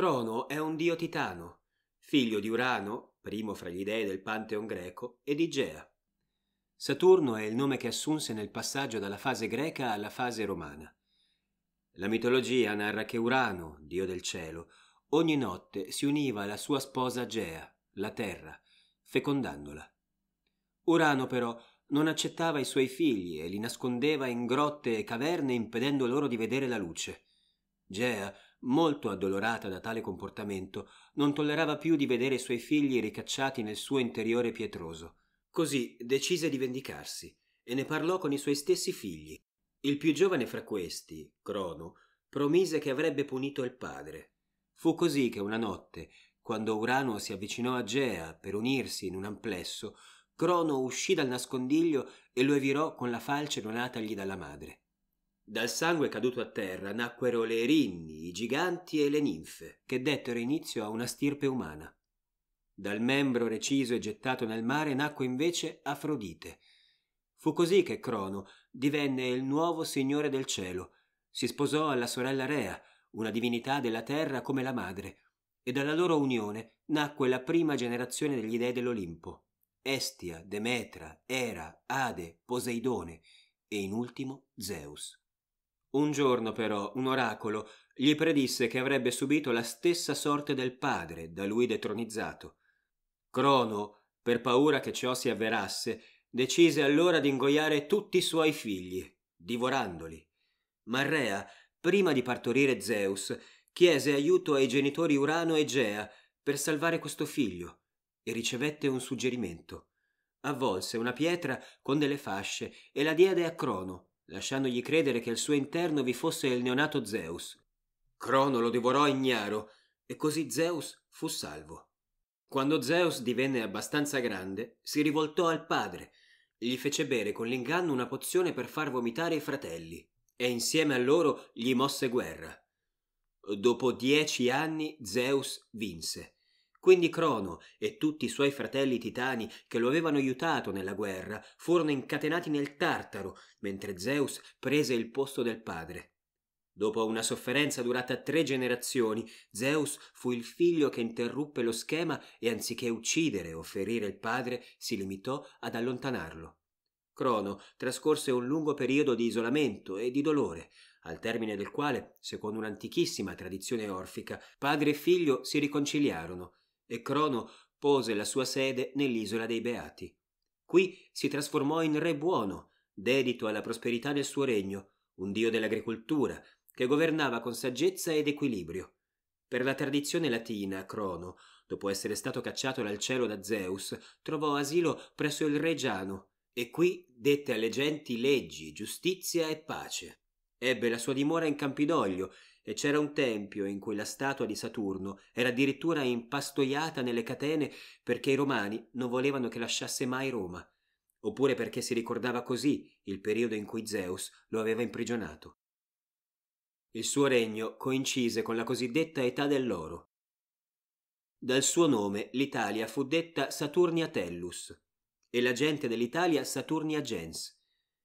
Crono è un dio titano, figlio di Urano, primo fra gli dei del Pantheon greco, e di Gea. Saturno è il nome che assunse nel passaggio dalla fase greca alla fase romana. La mitologia narra che Urano, dio del cielo, ogni notte si univa alla sua sposa Gea, la terra, fecondandola. Urano però non accettava i suoi figli e li nascondeva in grotte e caverne impedendo loro di vedere la luce. Gea, molto addolorata da tale comportamento, non tollerava più di vedere i suoi figli ricacciati nel suo interiore pietroso. Così decise di vendicarsi e ne parlò con i suoi stessi figli. Il più giovane fra questi, Crono, promise che avrebbe punito il padre. Fu così che una notte, quando Urano si avvicinò a Gea per unirsi in un amplesso, Crono uscì dal nascondiglio e lo evirò con la falce donatagli dalla madre. Dal sangue caduto a terra nacquero le erinni, i giganti e le ninfe, che dettero inizio a una stirpe umana. Dal membro reciso e gettato nel mare nacque invece Afrodite. Fu così che Crono divenne il nuovo signore del cielo. Si sposò alla sorella Rea, una divinità della terra come la madre, e dalla loro unione nacque la prima generazione degli dei dell'Olimpo. Estia, Demetra, Era, Ade, Poseidone e in ultimo Zeus. Un giorno però un oracolo gli predisse che avrebbe subito la stessa sorte del padre da lui detronizzato. Crono, per paura che ciò si avverasse, decise allora di ingoiare tutti i suoi figli, divorandoli. Marrea, prima di partorire Zeus, chiese aiuto ai genitori Urano e Gea per salvare questo figlio e ricevette un suggerimento. Avvolse una pietra con delle fasce e la diede a Crono, lasciandogli credere che al suo interno vi fosse il neonato Zeus. Crono lo divorò ignaro e così Zeus fu salvo. Quando Zeus divenne abbastanza grande, si rivoltò al padre, gli fece bere con l'inganno una pozione per far vomitare i fratelli e insieme a loro gli mosse guerra. Dopo dieci anni Zeus vinse quindi Crono e tutti i suoi fratelli titani che lo avevano aiutato nella guerra furono incatenati nel Tartaro, mentre Zeus prese il posto del padre. Dopo una sofferenza durata tre generazioni, Zeus fu il figlio che interruppe lo schema e anziché uccidere o ferire il padre, si limitò ad allontanarlo. Crono trascorse un lungo periodo di isolamento e di dolore, al termine del quale, secondo un'antichissima tradizione orfica, padre e figlio si riconciliarono e Crono pose la sua sede nell'isola dei Beati. Qui si trasformò in re buono, dedito alla prosperità del suo regno, un dio dell'agricoltura, che governava con saggezza ed equilibrio. Per la tradizione latina, Crono, dopo essere stato cacciato dal cielo da Zeus, trovò asilo presso il re Giano e qui dette alle genti leggi, giustizia e pace. Ebbe la sua dimora in Campidoglio e c'era un tempio in cui la statua di Saturno era addirittura impastoiata nelle catene perché i romani non volevano che lasciasse mai Roma, oppure perché si ricordava così il periodo in cui Zeus lo aveva imprigionato. Il suo regno coincise con la cosiddetta età dell'oro. Dal suo nome l'Italia fu detta Saturnia Tellus e la gente dell'Italia Saturnia Gens.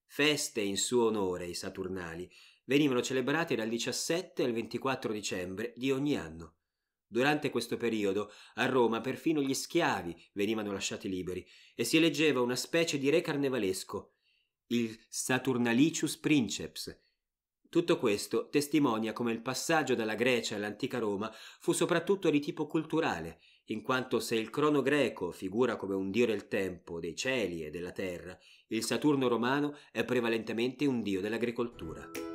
Feste in suo onore i Saturnali venivano celebrate dal 17 al 24 dicembre di ogni anno. Durante questo periodo a Roma perfino gli schiavi venivano lasciati liberi e si eleggeva una specie di re carnevalesco, il Saturnalicius Princeps. Tutto questo testimonia come il passaggio dalla Grecia all'antica Roma fu soprattutto di tipo culturale, in quanto se il crono greco figura come un dio del tempo, dei cieli e della terra, il Saturno romano è prevalentemente un dio dell'agricoltura.